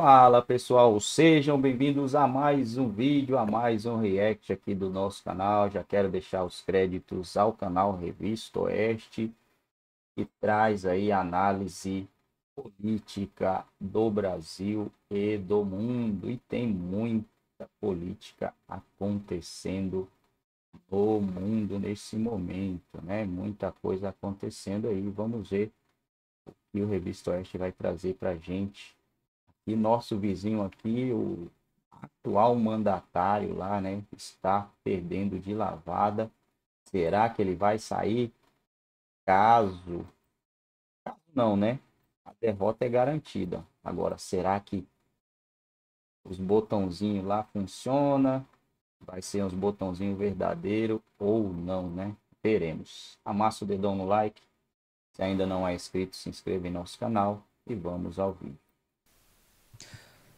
Fala pessoal, sejam bem-vindos a mais um vídeo, a mais um react aqui do nosso canal. Já quero deixar os créditos ao canal Revista Oeste, que traz aí análise política do Brasil e do mundo. E tem muita política acontecendo no mundo nesse momento, né? Muita coisa acontecendo aí. Vamos ver o que o Revista Oeste vai trazer para a gente e nosso vizinho aqui, o atual mandatário lá, né, está perdendo de lavada. Será que ele vai sair? Caso. Caso não, né? A derrota é garantida. Agora, será que os botãozinhos lá funciona? Vai ser uns botãozinhos verdadeiro ou não, né? Veremos. Amassa o dedão no like. Se ainda não é inscrito, se inscreva em nosso canal e vamos ao vídeo.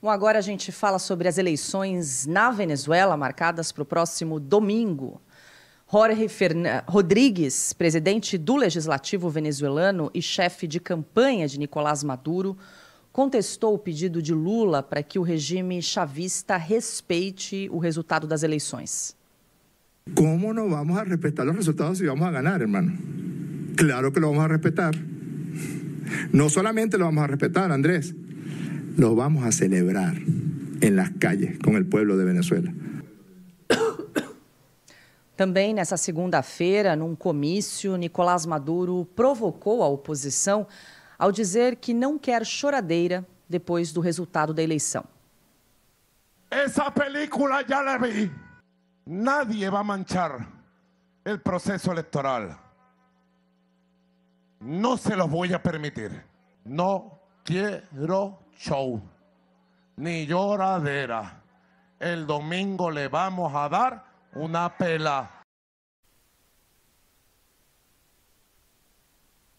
Bom, agora a gente fala sobre as eleições na Venezuela, marcadas para o próximo domingo. Jorge Fern... Rodrigues, presidente do Legislativo venezuelano e chefe de campanha de Nicolás Maduro, contestou o pedido de Lula para que o regime chavista respeite o resultado das eleições. Como não vamos a respeitar os resultados se vamos a ganhar, irmão? Claro que lo vamos a respeitar. Não solamente lo vamos a respeitar, Andrés. Nos vamos a celebrar en las calles con el pueblo de Venezuela. Também nessa segunda-feira, num comício, Nicolás Maduro provocou a oposição ao dizer que não quer choradeira depois do resultado da eleição. Essa película já la vi. Nadie va a manchar el proceso electoral. No se los voy a permitir. No quiero show ni lloradera. El domingo le vamos a dar una pela.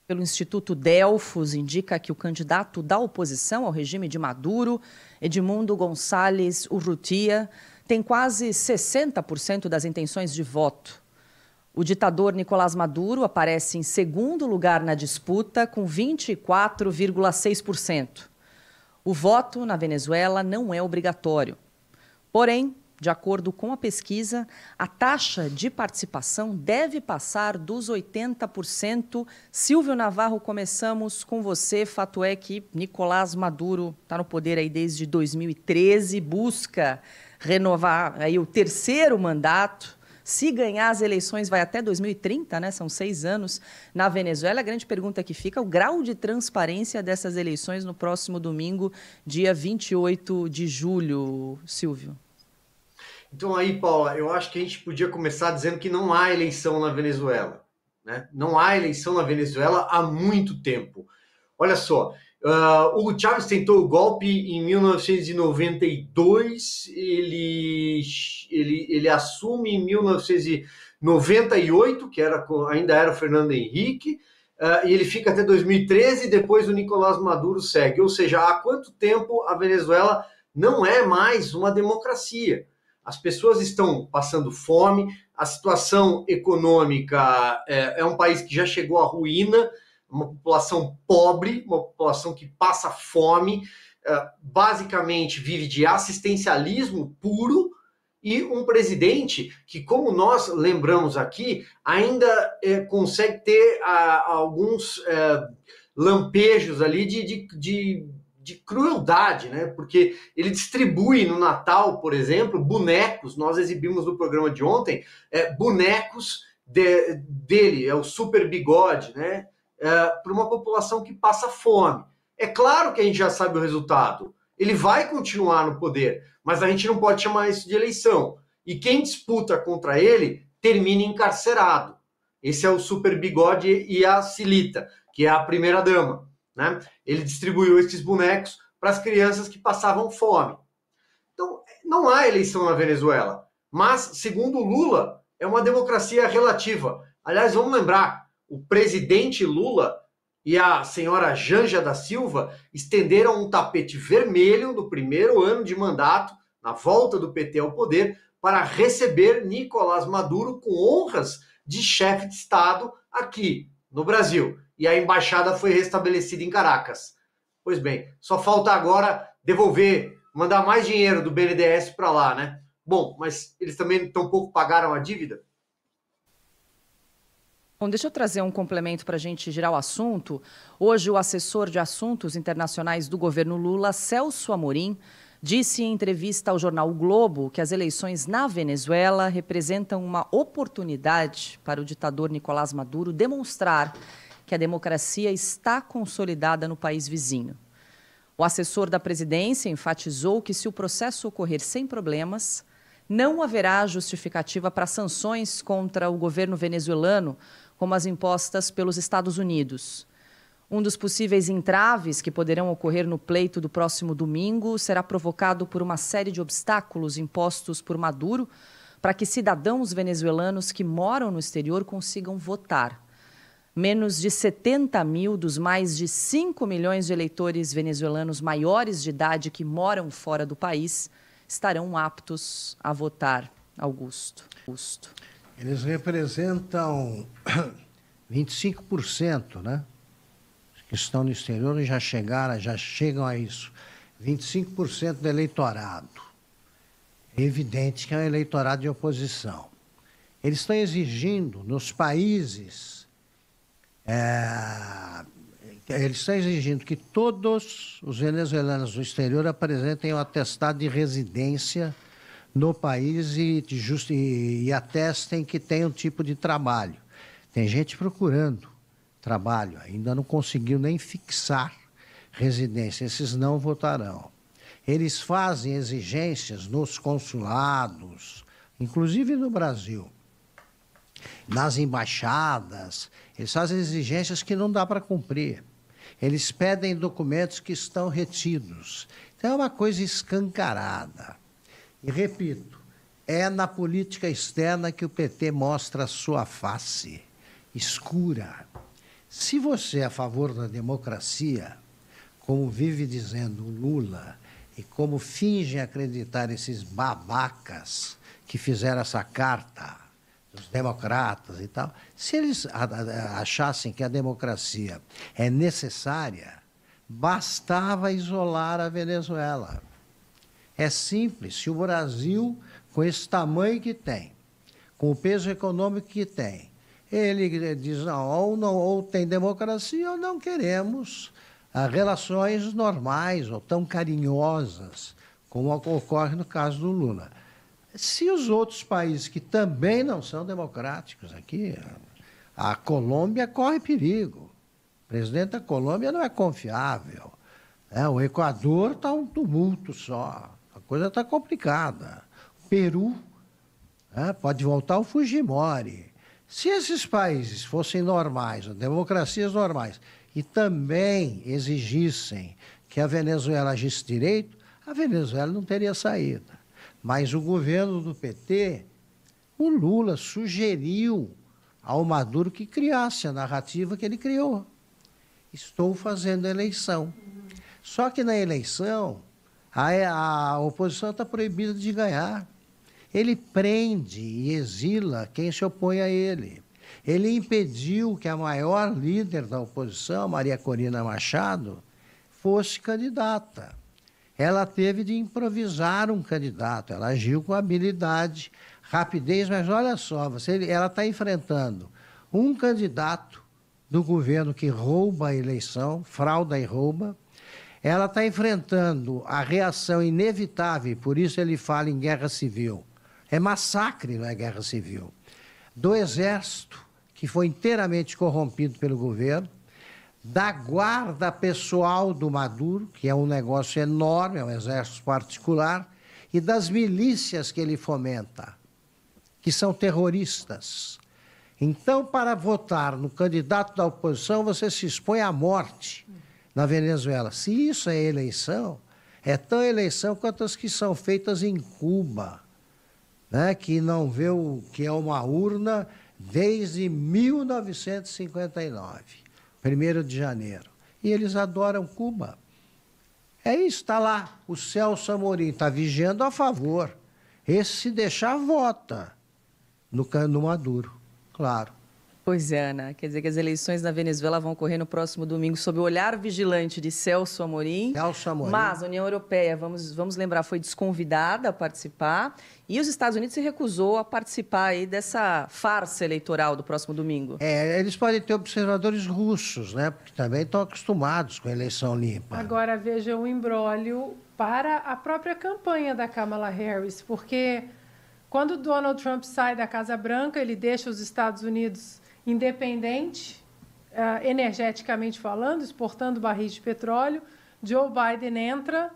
Pelo Instituto Delfos, indica que o candidato da oposição ao regime de Maduro, Edmundo Gonçalves Urrutia, tem quase 60% das intenções de voto. O ditador Nicolás Maduro aparece em segundo lugar na disputa, com 24,6%. O voto na Venezuela não é obrigatório. Porém, de acordo com a pesquisa, a taxa de participação deve passar dos 80%. Silvio Navarro, começamos com você. Fato é que Nicolás Maduro está no poder aí desde 2013, busca renovar aí o terceiro mandato se ganhar as eleições, vai até 2030, né? São seis anos na Venezuela. A grande pergunta que fica: é o grau de transparência dessas eleições no próximo domingo, dia 28 de julho, Silvio? Então, aí, Paula, eu acho que a gente podia começar dizendo que não há eleição na Venezuela. Né? Não há eleição na Venezuela há muito tempo. Olha só, Uh, Hugo Chávez tentou o golpe em 1992, ele, ele, ele assume em 1998, que era, ainda era o Fernando Henrique, uh, e ele fica até 2013, depois o Nicolás Maduro segue. Ou seja, há quanto tempo a Venezuela não é mais uma democracia? As pessoas estão passando fome, a situação econômica é, é um país que já chegou à ruína, uma população pobre, uma população que passa fome, eh, basicamente vive de assistencialismo puro e um presidente que, como nós lembramos aqui, ainda é, consegue ter a, ah, alguns é, lampejos ali de, de, de, de, crueldade, né? Porque ele distribui no Natal, por exemplo, bonecos. Nós exibimos no programa de ontem é, bonecos de, dele, é o super bigode, né? é, para uma população que passa fome. É claro que a gente já sabe o resultado. Ele vai continuar no poder, mas a gente não pode chamar isso de eleição. E quem disputa contra ele termina encarcerado. Esse é o super bigode e a Silita, que é a primeira dama. Né? Ele distribuiu esses bonecos para as crianças que passavam fome. Então, não há eleição na Venezuela. Mas, segundo Lula, é uma democracia relativa. Aliás, vamos lembrar, o presidente Lula e a senhora Janja da Silva estenderam um tapete vermelho do primeiro ano de mandato, na volta do PT ao poder, para receber Nicolás Maduro com honras de chefe de Estado aqui no Brasil. E a embaixada foi restabelecida em Caracas. Pois bem, só falta agora devolver, mandar mais dinheiro do BNDES para lá, né? Bom, mas eles também tão pouco pagaram a dívida? Bom, deixa eu trazer um complemento para a gente girar o assunto. Hoje, o assessor de assuntos internacionais do governo Lula, Celso Amorim, disse em entrevista ao jornal o Globo que as eleições na Venezuela representam uma oportunidade para o ditador Nicolás Maduro demonstrar que a democracia está consolidada no país vizinho. O assessor da presidência enfatizou que, se o processo ocorrer sem problemas, não haverá justificativa para sanções contra o governo venezuelano como as impostas pelos Estados Unidos. Um dos possíveis entraves que poderão ocorrer no pleito do próximo domingo será provocado por uma série de obstáculos impostos por Maduro para que cidadãos venezuelanos que moram no exterior consigam votar. Menos de 70 mil dos mais de 5 milhões de eleitores venezuelanos maiores de idade que moram fora do país estarão aptos a votar. Augusto. Augusto. Eles representam 25%, né? que estão no exterior e já chegaram, já chegam a isso. 25% do eleitorado. É evidente que é um eleitorado de oposição. Eles estão exigindo nos países. É, eles estão exigindo que todos os venezuelanos do exterior apresentem um atestado de residência no país e, just, e, e atestem que tem um tipo de trabalho. Tem gente procurando trabalho, ainda não conseguiu nem fixar residência, esses não votarão. Eles fazem exigências nos consulados, inclusive no Brasil, nas embaixadas, eles fazem exigências que não dá para cumprir. Eles pedem documentos que estão retidos. Então é uma coisa escancarada. E repito, é na política externa que o PT mostra a sua face escura. Se você é a favor da democracia, como vive dizendo Lula e como fingem acreditar esses babacas que fizeram essa carta os democratas e tal, se eles achassem que a democracia é necessária, bastava isolar a Venezuela. É simples. Se o Brasil, com esse tamanho que tem, com o peso econômico que tem, ele diz: não, ou, não, ou tem democracia ou não queremos ah, relações normais ou tão carinhosas como ocorre no caso do Lula. Se os outros países que também não são democráticos aqui, a Colômbia corre perigo. O presidente da Colômbia não é confiável. Né? O Equador está um tumulto só coisa está complicada. Peru, né? pode voltar o Fujimori. Se esses países fossem normais, democracias normais, e também exigissem que a Venezuela agisse direito, a Venezuela não teria saída. Mas o governo do PT, o Lula sugeriu ao Maduro que criasse a narrativa que ele criou. Estou fazendo eleição. Só que na eleição, a, a oposição está proibida de ganhar. Ele prende e exila quem se opõe a ele. Ele impediu que a maior líder da oposição, Maria Corina Machado, fosse candidata. Ela teve de improvisar um candidato, ela agiu com habilidade, rapidez, mas olha só, você, ela está enfrentando um candidato do governo que rouba a eleição, frauda e rouba, ela está enfrentando a reação inevitável, por isso ele fala em guerra civil. É massacre, não é guerra civil. Do exército, que foi inteiramente corrompido pelo governo, da guarda pessoal do Maduro, que é um negócio enorme, é um exército particular, e das milícias que ele fomenta, que são terroristas. Então, para votar no candidato da oposição, você se expõe à morte na Venezuela. Se isso é eleição, é tão eleição quanto as que são feitas em Cuba, né? que não vê o que é uma urna desde 1959, 1 de janeiro. E eles adoram Cuba. É isso, está lá. O Celso Amorim está vigiando a favor. Esse, se deixar, vota no, no Maduro, claro. Pois é, Ana. Né? Quer dizer que as eleições na Venezuela vão ocorrer no próximo domingo sob o olhar vigilante de Celso Amorim. Celso Amorim. Mas a União Europeia, vamos, vamos lembrar, foi desconvidada a participar e os Estados Unidos se recusou a participar aí dessa farsa eleitoral do próximo domingo. É, eles podem ter observadores russos, né? Porque também estão acostumados com a eleição limpa. Agora veja o um para a própria campanha da Kamala Harris, porque quando Donald Trump sai da Casa Branca, ele deixa os Estados Unidos independente, uh, energeticamente falando, exportando barris de petróleo. Joe Biden entra,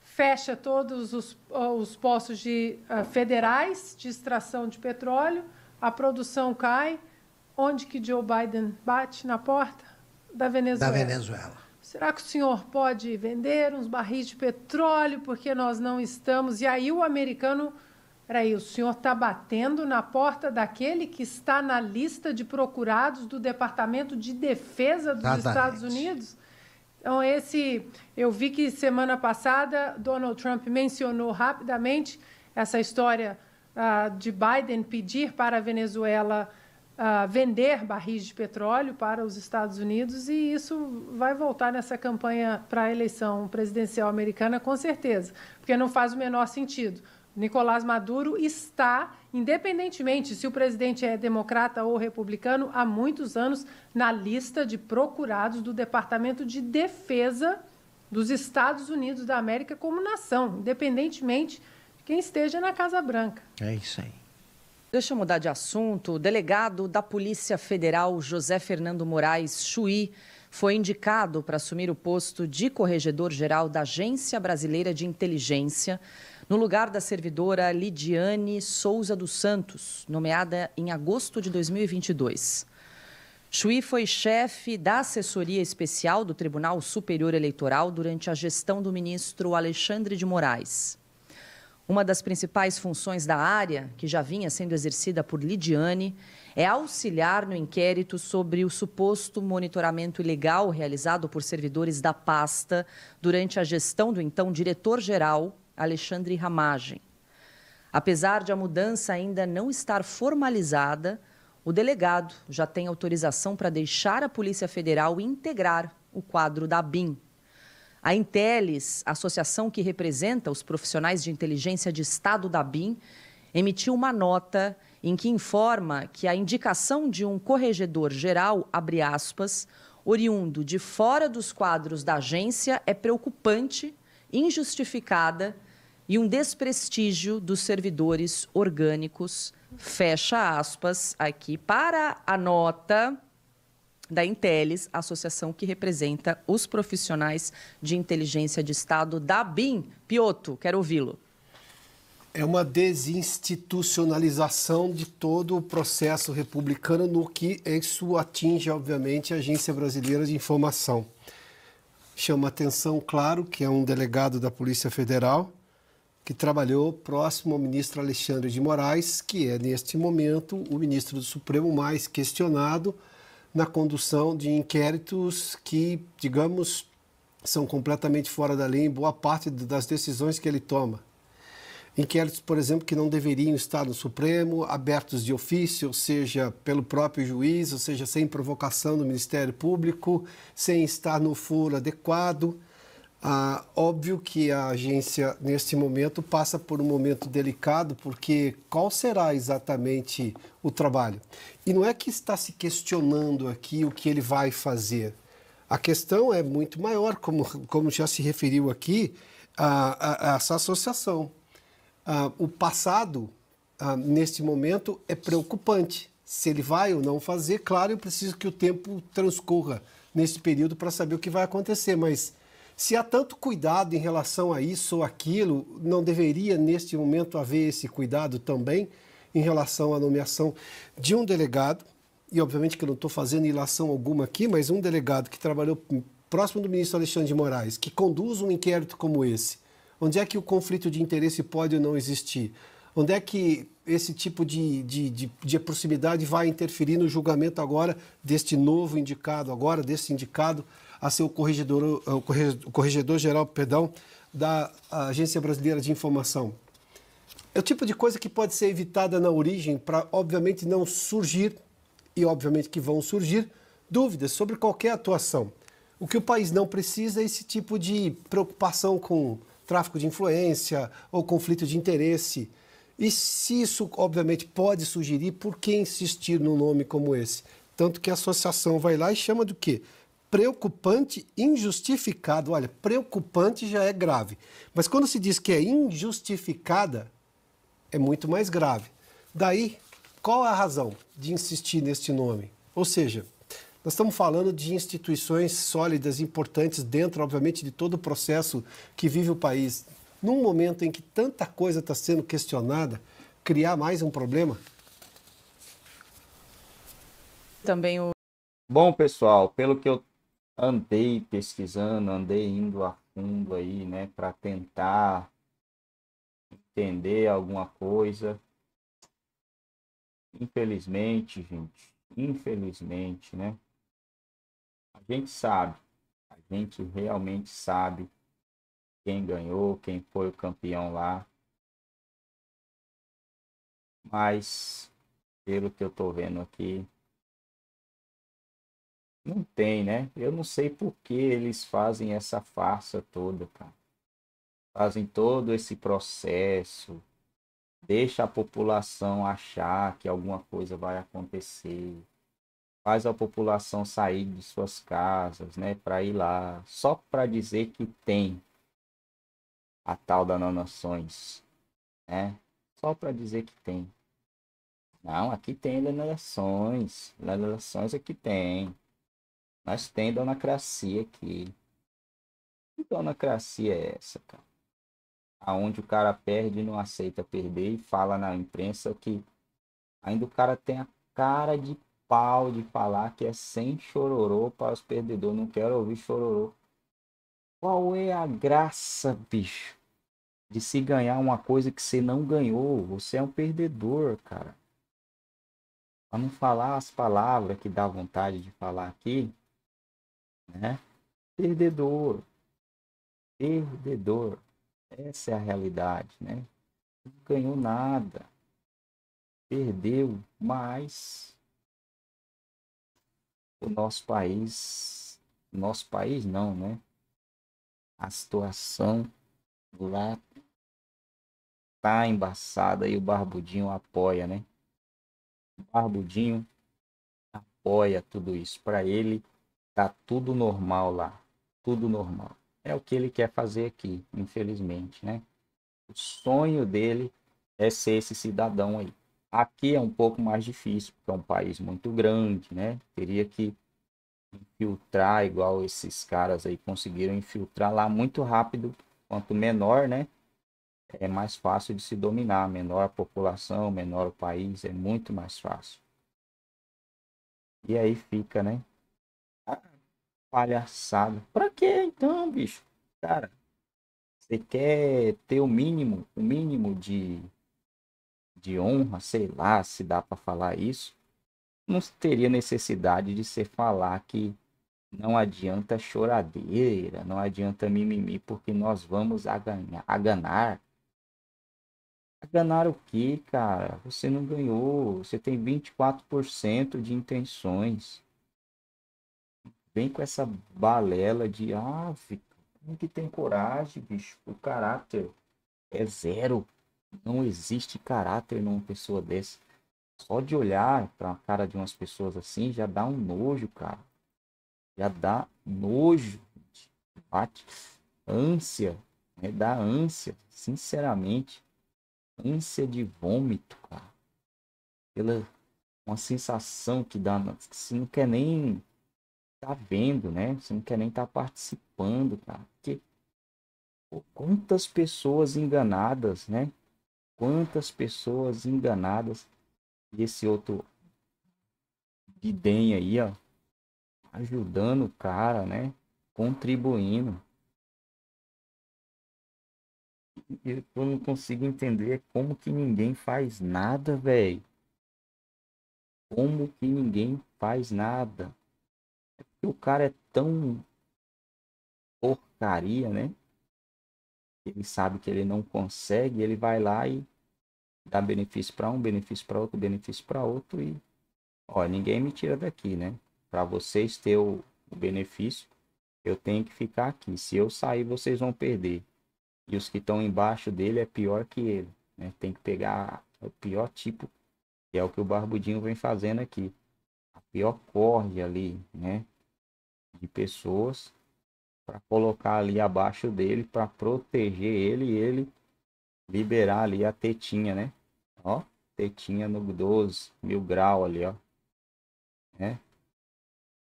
fecha todos os, uh, os postos de, uh, federais de extração de petróleo, a produção cai. Onde que Joe Biden bate na porta? Da Venezuela. Da Venezuela. Será que o senhor pode vender uns barris de petróleo porque nós não estamos? E aí o americano Peraí, o senhor está batendo na porta daquele que está na lista de procurados do Departamento de Defesa dos Exatamente. Estados Unidos? Então, esse. Eu vi que semana passada Donald Trump mencionou rapidamente essa história uh, de Biden pedir para a Venezuela uh, vender barris de petróleo para os Estados Unidos, e isso vai voltar nessa campanha para a eleição presidencial americana, com certeza, porque não faz o menor sentido. Nicolás Maduro está, independentemente se o presidente é democrata ou republicano, há muitos anos na lista de procurados do Departamento de Defesa dos Estados Unidos da América como nação, independentemente de quem esteja na Casa Branca. É isso aí. Deixa eu mudar de assunto. O delegado da Polícia Federal, José Fernando Moraes Chuí, foi indicado para assumir o posto de corregedor-geral da Agência Brasileira de Inteligência no lugar da servidora Lidiane Souza dos Santos, nomeada em agosto de 2022. Chui foi chefe da assessoria especial do Tribunal Superior Eleitoral durante a gestão do ministro Alexandre de Moraes. Uma das principais funções da área, que já vinha sendo exercida por Lidiane, é auxiliar no inquérito sobre o suposto monitoramento ilegal realizado por servidores da pasta durante a gestão do então diretor-geral Alexandre Ramagem. Apesar de a mudança ainda não estar formalizada, o delegado já tem autorização para deixar a Polícia Federal integrar o quadro da BIM. A Inteles, associação que representa os profissionais de inteligência de Estado da BIM, emitiu uma nota em que informa que a indicação de um corregedor geral, abre aspas, oriundo de fora dos quadros da agência é preocupante, injustificada e um desprestígio dos servidores orgânicos, fecha aspas, aqui para a nota da Inteles, associação que representa os profissionais de inteligência de Estado da BIM. Pioto, quero ouvi-lo. É uma desinstitucionalização de todo o processo republicano no que isso atinge, obviamente, a Agência Brasileira de Informação. Chama atenção, claro, que é um delegado da Polícia Federal que trabalhou próximo ao ministro Alexandre de Moraes, que é, neste momento, o ministro do Supremo mais questionado na condução de inquéritos que, digamos, são completamente fora da lei em boa parte das decisões que ele toma. Inquéritos, por exemplo, que não deveriam estar no Supremo, abertos de ofício, ou seja, pelo próprio juiz, ou seja, sem provocação do Ministério Público, sem estar no foro adequado. Ah, óbvio que a agência, neste momento, passa por um momento delicado, porque qual será exatamente o trabalho? E não é que está se questionando aqui o que ele vai fazer. A questão é muito maior, como, como já se referiu aqui, a, a, a essa associação. Ah, o passado, ah, neste momento, é preocupante. Se ele vai ou não fazer, claro, eu preciso que o tempo transcorra neste período para saber o que vai acontecer, mas se há tanto cuidado em relação a isso ou aquilo, não deveria neste momento haver esse cuidado também em relação à nomeação de um delegado? E obviamente que eu não estou fazendo ilação alguma aqui, mas um delegado que trabalhou próximo do ministro Alexandre de Moraes, que conduz um inquérito como esse, onde é que o conflito de interesse pode ou não existir? Onde é que esse tipo de, de, de, de proximidade vai interferir no julgamento agora deste novo indicado, agora desse indicado? a ser o corregedor, o corregedor, geral, perdão, da Agência Brasileira de Informação. É o tipo de coisa que pode ser evitada na origem para, obviamente, não surgir, e obviamente que vão surgir, dúvidas sobre qualquer atuação. O que o país não precisa é esse tipo de preocupação com tráfico de influência ou conflito de interesse. E se isso, obviamente, pode sugerir, por que insistir num nome como esse? Tanto que a associação vai lá e chama do quê? preocupante, injustificado. Olha, preocupante já é grave. Mas quando se diz que é injustificada, é muito mais grave. Daí, qual a razão de insistir neste nome? Ou seja, nós estamos falando de instituições sólidas, importantes dentro, obviamente, de todo o processo que vive o país. Num momento em que tanta coisa está sendo questionada, criar mais um problema? Também o Bom, pessoal, pelo que eu andei pesquisando, andei indo a fundo aí, né, para tentar entender alguma coisa. Infelizmente, gente, infelizmente, né? A gente sabe, a gente realmente sabe quem ganhou, quem foi o campeão lá. Mas, pelo que eu tô vendo aqui, não tem, né? Eu não sei por que eles fazem essa farsa toda, cara. Fazem todo esse processo, deixa a população achar que alguma coisa vai acontecer, faz a população sair de suas casas, né, para ir lá, só para dizer que tem a tal da Nanações. né? Só para dizer que tem. Não, aqui tem Nanações. Nanações aqui tem. Mas tem donacracia aqui. Que donacracia é essa, cara? Aonde o cara perde e não aceita perder e fala na imprensa que ainda o cara tem a cara de pau de falar que é sem chororô para os perdedores. Não quero ouvir chororô. Qual é a graça, bicho, de se ganhar uma coisa que você não ganhou? Você é um perdedor, cara. Para não falar as palavras que dá vontade de falar aqui, né? Perdedor. Perdedor. Essa é a realidade, né? Não ganhou nada. Perdeu, mas o nosso país, nosso país não, né? A situação lá tá embaçada e o Barbudinho apoia, né? O Barbudinho apoia tudo isso para ele. Tá tudo normal lá, tudo normal. É o que ele quer fazer aqui, infelizmente, né? O sonho dele é ser esse cidadão aí. Aqui é um pouco mais difícil, porque é um país muito grande, né? Teria que infiltrar igual esses caras aí conseguiram infiltrar lá muito rápido. Quanto menor, né? É mais fácil de se dominar. Menor a população, menor o país, é muito mais fácil. E aí fica, né? palhaçada. Pra que então, bicho? Cara, você quer ter o mínimo, o mínimo de, de honra, sei lá se dá para falar isso. Não teria necessidade de você falar que não adianta choradeira, não adianta mimimi, porque nós vamos a ganhar. A ganhar A ganhar o que, cara? Você não ganhou. Você tem 24% de intenções vem com essa balela de ave ah, como que tem coragem, bicho? O caráter é zero. Não existe caráter numa pessoa dessa. Só de olhar para a cara de umas pessoas assim já dá um nojo, cara. Já dá nojo. Bate ânsia, né? Dá ânsia, sinceramente. Ânsia de vômito, cara. Pela uma sensação que dá, você não quer nem tá vendo, né? Você não quer nem estar tá participando, cara. Porque, pô, quantas pessoas enganadas, né? Quantas pessoas enganadas. E esse outro idem aí, ó. Ajudando o cara, né? Contribuindo. Eu não consigo entender como que ninguém faz nada, velho. Como que ninguém faz nada? que o cara é tão porcaria, né? Ele sabe que ele não consegue, ele vai lá e dá benefício para um, benefício para outro, benefício para outro e ó, ninguém me tira daqui, né? Para vocês ter o, benefício, eu tenho que ficar aqui. Se eu sair, vocês vão perder. E os que estão embaixo dele é pior que ele, né? Tem que pegar o pior tipo, que é o que o Barbudinho vem fazendo aqui. A pior corre ali, né? de pessoas para colocar ali abaixo dele para proteger ele e ele liberar ali a tetinha, né? Ó, tetinha no 12 mil grau ali, ó. É.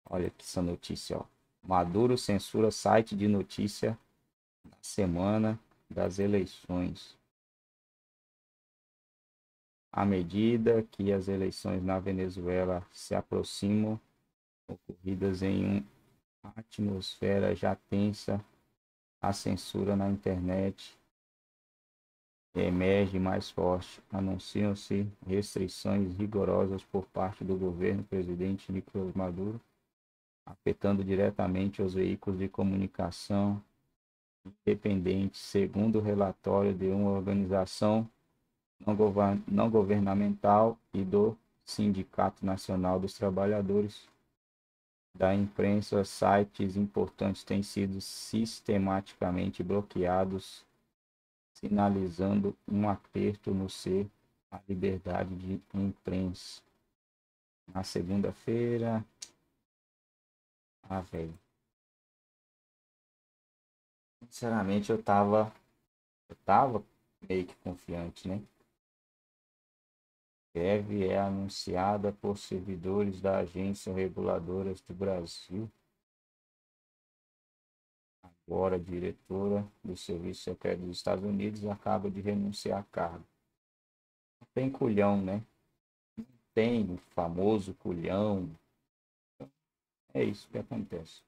Olha aqui essa notícia, ó. Maduro censura site de notícia na semana das eleições. À medida que as eleições na Venezuela se aproximam, ocorridas em um a atmosfera já tensa, a censura na internet emerge mais forte. Anunciam-se restrições rigorosas por parte do governo presidente Nicolás Maduro, afetando diretamente os veículos de comunicação independentes, segundo o relatório de uma organização não, não governamental e do Sindicato Nacional dos Trabalhadores da imprensa, sites importantes têm sido sistematicamente bloqueados, sinalizando um aperto no ser a liberdade de imprensa. Na segunda-feira. Ah, velho. Sinceramente, eu tava. Eu tava meio que confiante, né? greve é anunciada por servidores da Agência Reguladora do Brasil, agora diretora do Serviço Secreto dos Estados Unidos, acaba de renunciar a cargo. Não tem culhão, né? Não tem o famoso culhão. É isso que acontece.